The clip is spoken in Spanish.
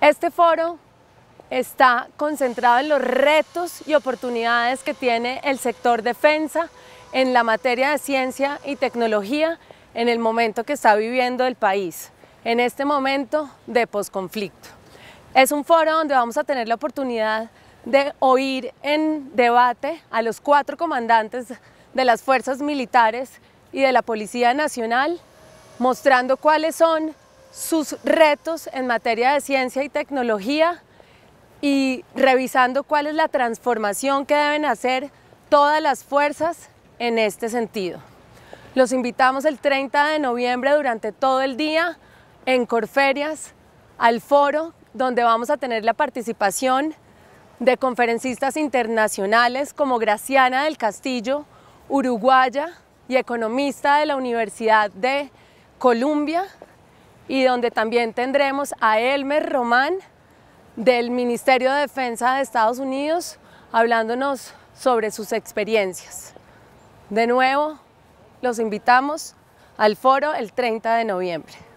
Este foro está concentrado en los retos y oportunidades que tiene el sector defensa en la materia de ciencia y tecnología en el momento que está viviendo el país, en este momento de posconflicto. Es un foro donde vamos a tener la oportunidad de oír en debate a los cuatro comandantes de las fuerzas militares y de la Policía Nacional, mostrando cuáles son sus retos en materia de ciencia y tecnología y revisando cuál es la transformación que deben hacer todas las fuerzas en este sentido. Los invitamos el 30 de noviembre durante todo el día en Corferias al foro donde vamos a tener la participación de conferencistas internacionales como Graciana del Castillo, uruguaya y economista de la Universidad de Columbia, y donde también tendremos a Elmer Román del Ministerio de Defensa de Estados Unidos hablándonos sobre sus experiencias. De nuevo, los invitamos al foro el 30 de noviembre.